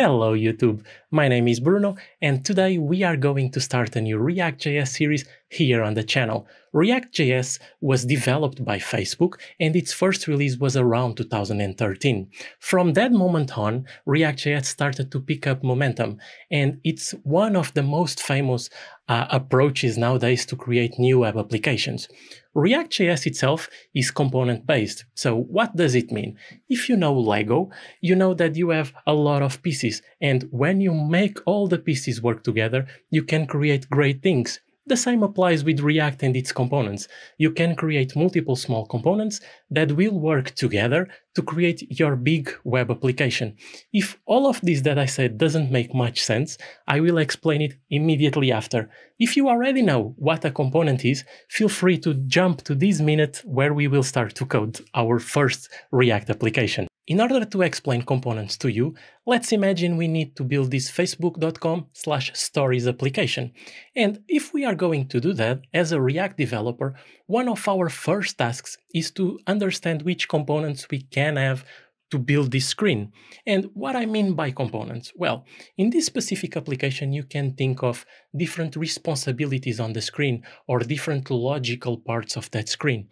Hello YouTube, my name is Bruno and today we are going to start a new React.js series here on the channel. React.js was developed by Facebook and its first release was around 2013. From that moment on, React.js started to pick up momentum and it's one of the most famous uh, approaches nowadays to create new web applications. React.js itself is component based. So, what does it mean? If you know Lego, you know that you have a lot of pieces, and when you make all the pieces work together, you can create great things. The same applies with React and its components. You can create multiple small components that will work together to create your big web application. If all of this that I said doesn't make much sense, I will explain it immediately after. If you already know what a component is, feel free to jump to this minute where we will start to code our first React application. In order to explain components to you, let's imagine we need to build this facebook.com slash stories application. And if we are going to do that as a React developer, one of our first tasks is to understand which components we can have to build this screen. And what I mean by components? Well, in this specific application, you can think of different responsibilities on the screen or different logical parts of that screen.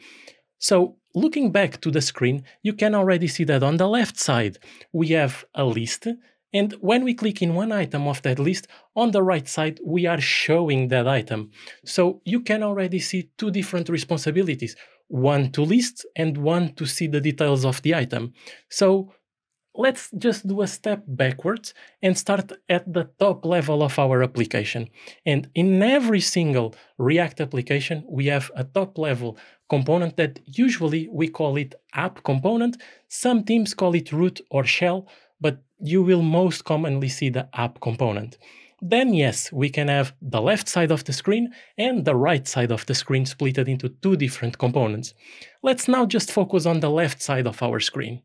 So Looking back to the screen, you can already see that on the left side we have a list and when we click in one item of that list, on the right side, we are showing that item. So you can already see two different responsibilities, one to list and one to see the details of the item. So let's just do a step backwards and start at the top level of our application. And in every single React application, we have a top level component that usually we call it app component. Some teams call it root or shell, but you will most commonly see the app component. Then yes, we can have the left side of the screen and the right side of the screen splitted into two different components. Let's now just focus on the left side of our screen.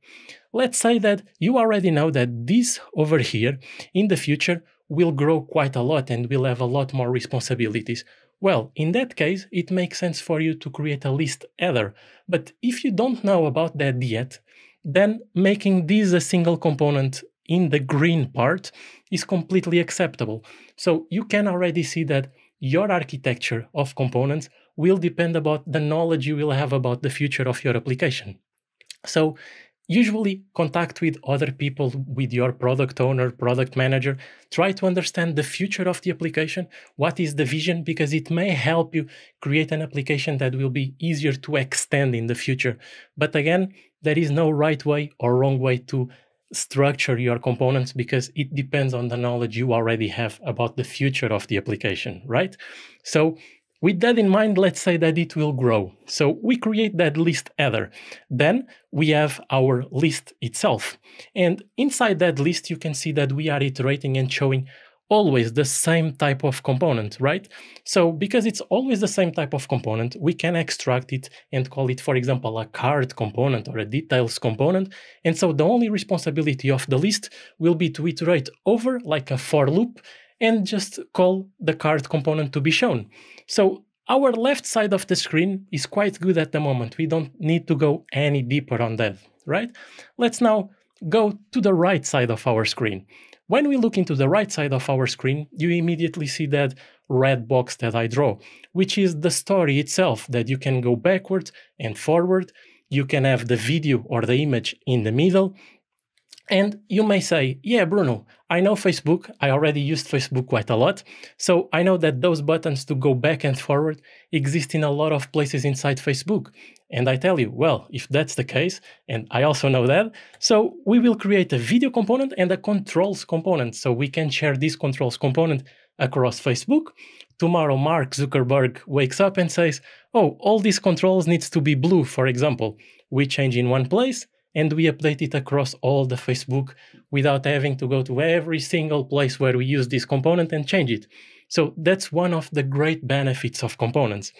Let's say that you already know that this over here in the future will grow quite a lot and will have a lot more responsibilities. Well, in that case, it makes sense for you to create a list header. But if you don't know about that yet, then making this a single component in the green part is completely acceptable. So you can already see that your architecture of components will depend about the knowledge you will have about the future of your application. So usually contact with other people with your product owner product manager try to understand the future of the application what is the vision because it may help you create an application that will be easier to extend in the future but again there is no right way or wrong way to structure your components because it depends on the knowledge you already have about the future of the application right so with that in mind, let's say that it will grow. So we create that list header. Then we have our list itself. And inside that list, you can see that we are iterating and showing always the same type of component, right? So because it's always the same type of component, we can extract it and call it, for example, a card component or a details component. And so the only responsibility of the list will be to iterate over like a for loop and just call the card component to be shown. So our left side of the screen is quite good at the moment. We don't need to go any deeper on that, right? Let's now go to the right side of our screen. When we look into the right side of our screen, you immediately see that red box that I draw, which is the story itself that you can go backwards and forward. You can have the video or the image in the middle. And you may say, yeah, Bruno, I know Facebook. I already used Facebook quite a lot. So I know that those buttons to go back and forward exist in a lot of places inside Facebook. And I tell you, well, if that's the case, and I also know that, so we will create a video component and a controls component. So we can share this controls component across Facebook. Tomorrow, Mark Zuckerberg wakes up and says, oh, all these controls needs to be blue, for example. We change in one place and we update it across all the Facebook without having to go to every single place where we use this component and change it. So that's one of the great benefits of components.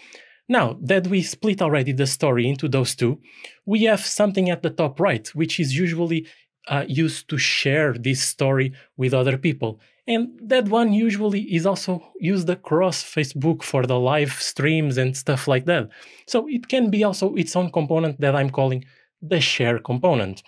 Now that we split already the story into those two, we have something at the top right, which is usually uh, used to share this story with other people. And that one usually is also used across Facebook for the live streams and stuff like that. So it can be also its own component that I'm calling the share component.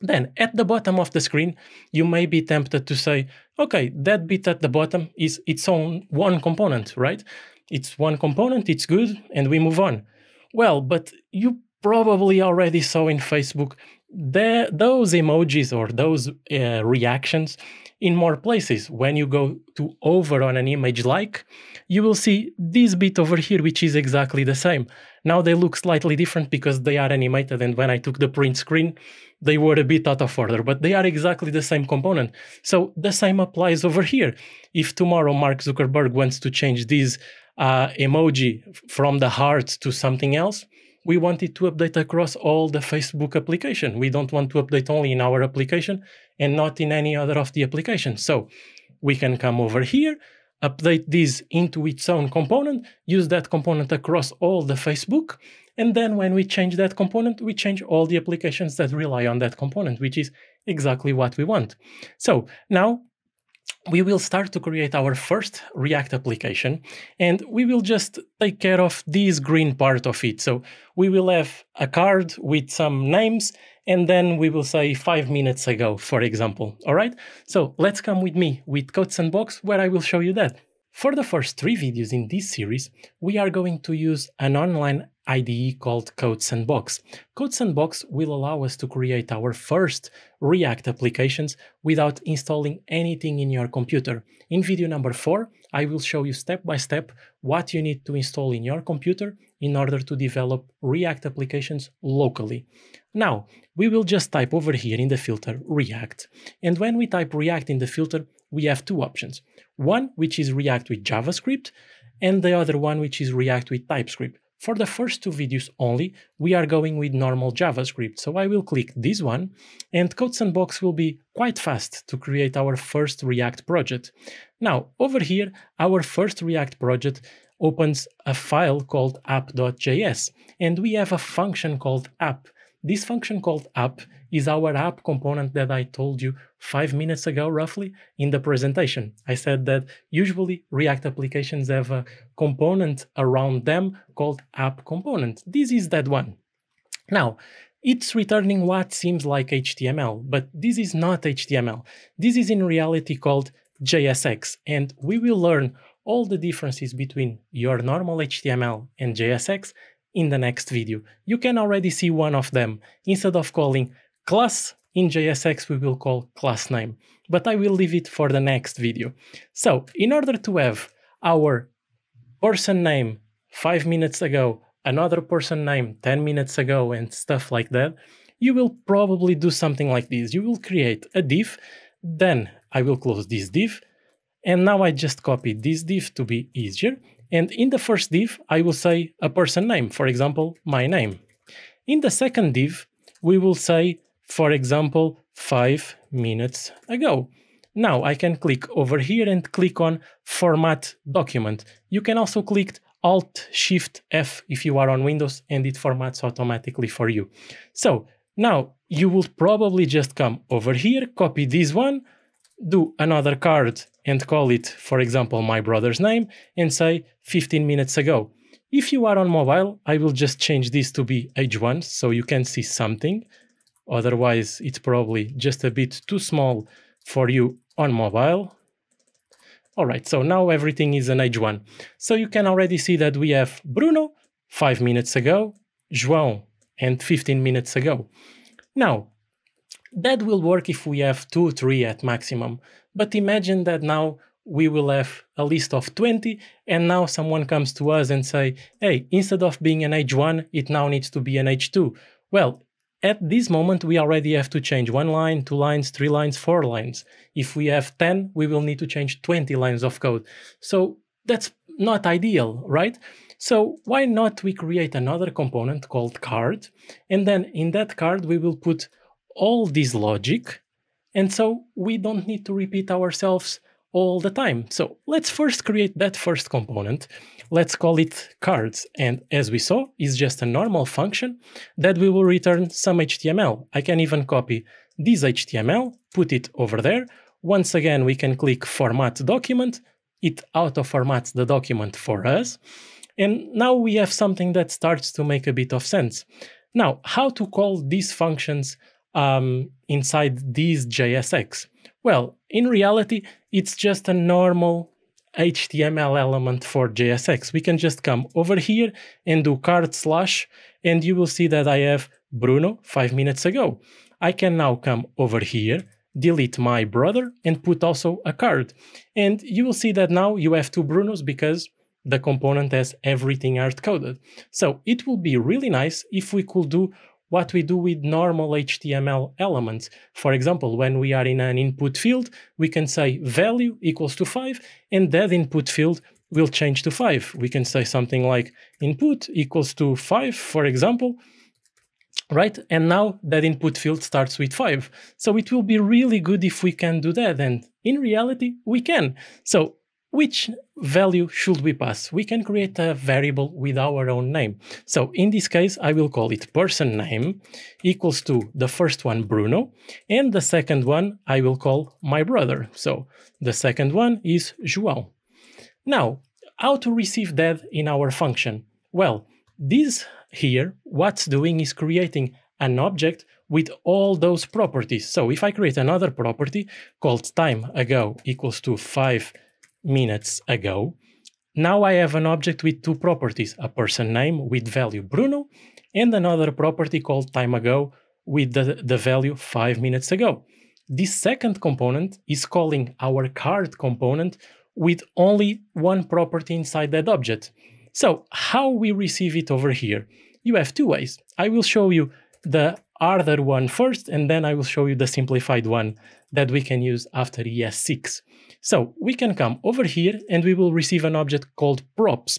Then at the bottom of the screen, you may be tempted to say, okay, that bit at the bottom is its own one component, right? It's one component, it's good, and we move on. Well, but you probably already saw in Facebook the, those emojis or those uh, reactions in more places. When you go to over on an image like, you will see this bit over here, which is exactly the same. Now they look slightly different because they are animated. And when I took the print screen, they were a bit out of order, but they are exactly the same component. So the same applies over here. If tomorrow Mark Zuckerberg wants to change this uh, emoji from the heart to something else, we want it to update across all the Facebook application. We don't want to update only in our application and not in any other of the applications. So we can come over here, update this into its own component, use that component across all the Facebook, and then when we change that component, we change all the applications that rely on that component, which is exactly what we want. So now we will start to create our first React application, and we will just take care of this green part of it. So we will have a card with some names, and then we will say five minutes ago, for example, all right? So let's come with me with Code Sandbox, where I will show you that. For the first three videos in this series, we are going to use an online IDE called Code Sandbox. Code Sandbox will allow us to create our first React applications without installing anything in your computer. In video number four, I will show you step by step what you need to install in your computer in order to develop React applications locally. Now, we will just type over here in the filter React. And when we type React in the filter, we have two options. One, which is React with JavaScript, and the other one, which is React with TypeScript. For the first two videos only, we are going with normal JavaScript, so I will click this one, and CodeSandbox will be quite fast to create our first React project. Now, over here, our first React project opens a file called app.js, and we have a function called app this function called app is our app component that I told you five minutes ago, roughly, in the presentation. I said that usually React applications have a component around them called app component. This is that one. Now, it's returning what seems like HTML, but this is not HTML. This is in reality called JSX, and we will learn all the differences between your normal HTML and JSX in the next video. You can already see one of them. Instead of calling class in JSX, we will call class name, but I will leave it for the next video. So in order to have our person name five minutes ago, another person name 10 minutes ago and stuff like that, you will probably do something like this. You will create a div, then I will close this div, and now I just copy this div to be easier. And in the first div, I will say a person name, for example, my name. In the second div, we will say, for example, five minutes ago. Now I can click over here and click on Format Document. You can also click Alt Shift F if you are on Windows and it formats automatically for you. So now you will probably just come over here, copy this one, do another card and call it, for example, my brother's name and say 15 minutes ago. If you are on mobile, I will just change this to be H1 so you can see something. Otherwise, it's probably just a bit too small for you on mobile. All right, so now everything is an H1. So you can already see that we have Bruno five minutes ago, João and 15 minutes ago. Now, that will work if we have two, three at maximum. But imagine that now we will have a list of 20 and now someone comes to us and say, hey, instead of being an H1, it now needs to be an H2. Well, at this moment, we already have to change one line, two lines, three lines, four lines. If we have 10, we will need to change 20 lines of code. So that's not ideal, right? So why not we create another component called card, and then in that card we will put all this logic. And so we don't need to repeat ourselves all the time. So let's first create that first component. Let's call it cards. And as we saw, it's just a normal function that we will return some HTML. I can even copy this HTML, put it over there. Once again, we can click format document. It auto-formats the document for us. And now we have something that starts to make a bit of sense. Now, how to call these functions um, inside these JSX? Well, in reality, it's just a normal HTML element for JSX. We can just come over here and do card slash, and you will see that I have Bruno five minutes ago. I can now come over here, delete my brother, and put also a card. And you will see that now you have two Brunos because the component has everything hard coded. So it will be really nice if we could do what we do with normal HTML elements. For example, when we are in an input field, we can say value equals to 5, and that input field will change to 5. We can say something like input equals to 5, for example, right? And now that input field starts with 5. So it will be really good if we can do that. And in reality, we can. So which value should we pass? We can create a variable with our own name. So in this case, I will call it person name equals to the first one, Bruno, and the second one, I will call my brother. So the second one is João. Now, how to receive that in our function? Well, this here, what's doing is creating an object with all those properties. So if I create another property called time ago equals to 5 minutes ago, now I have an object with two properties, a person name with value Bruno and another property called time ago with the, the value five minutes ago. This second component is calling our card component with only one property inside that object. So how we receive it over here? You have two ways. I will show you the harder one first, and then I will show you the simplified one that we can use after ES6. So we can come over here and we will receive an object called props.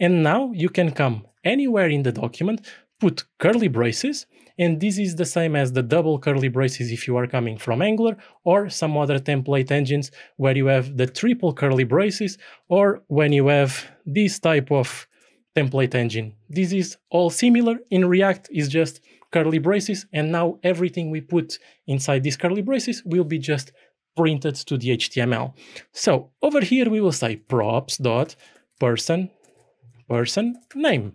And now you can come anywhere in the document, put curly braces, and this is the same as the double curly braces if you are coming from Angular or some other template engines where you have the triple curly braces or when you have this type of template engine. This is all similar. In React, is just curly braces, and now everything we put inside these curly braces will be just printed to the HTML. So over here we will say props dot person person name.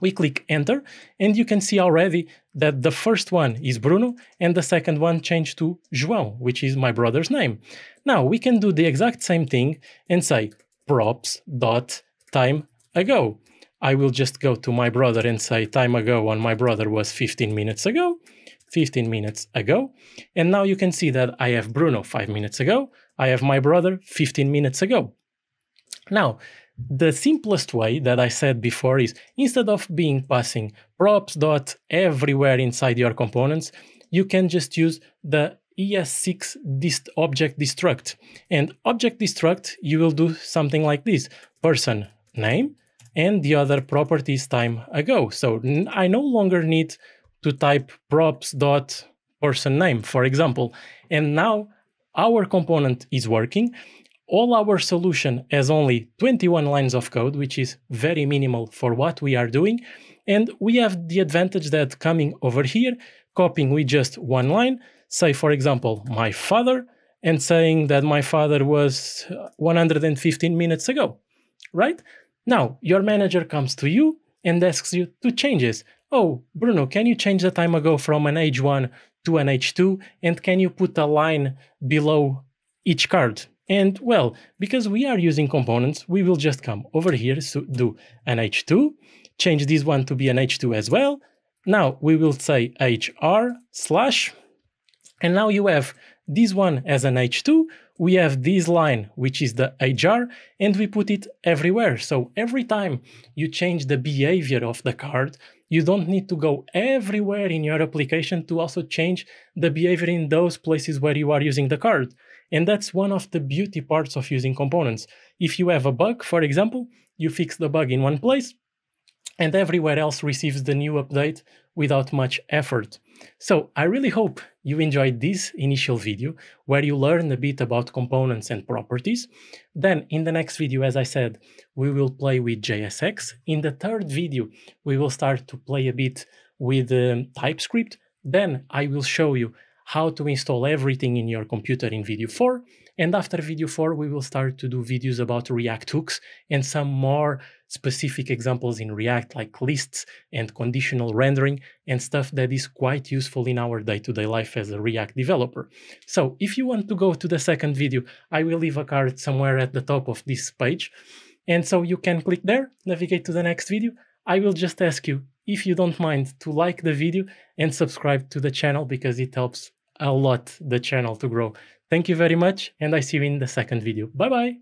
We click enter and you can see already that the first one is Bruno and the second one changed to João, which is my brother's name. Now we can do the exact same thing and say props dot time ago. I will just go to my brother and say time ago and my brother was 15 minutes ago, 15 minutes ago. And now you can see that I have Bruno five minutes ago. I have my brother 15 minutes ago. Now, the simplest way that I said before is instead of being passing props dot everywhere inside your components, you can just use the ES6 dist object destruct. And object destruct, you will do something like this. Person name and the other properties time ago. So I no longer need to type props dot person name, for example. And now our component is working. All our solution has only 21 lines of code, which is very minimal for what we are doing. And we have the advantage that coming over here, copying with just one line, say, for example, my father, and saying that my father was uh, 115 minutes ago, right? Now, your manager comes to you and asks you two changes. Oh, Bruno, can you change the time ago from an H1 to an H2? And can you put a line below each card? And well, because we are using components, we will just come over here, so do an H2, change this one to be an H2 as well. Now we will say HR slash, and now you have this one as an H2, we have this line, which is the HR, and we put it everywhere. So every time you change the behavior of the card, you don't need to go everywhere in your application to also change the behavior in those places where you are using the card. And that's one of the beauty parts of using components. If you have a bug, for example, you fix the bug in one place, and everywhere else receives the new update without much effort. So I really hope you enjoyed this initial video where you learn a bit about components and properties. Then in the next video, as I said, we will play with JSX. In the third video, we will start to play a bit with um, TypeScript. Then I will show you how to install everything in your computer in video 4. And after video four, we will start to do videos about React hooks and some more specific examples in React like lists and conditional rendering and stuff that is quite useful in our day-to-day -day life as a React developer. So if you want to go to the second video, I will leave a card somewhere at the top of this page. And so you can click there, navigate to the next video. I will just ask you, if you don't mind, to like the video and subscribe to the channel because it helps a lot the channel to grow. Thank you very much and I see you in the second video. Bye bye.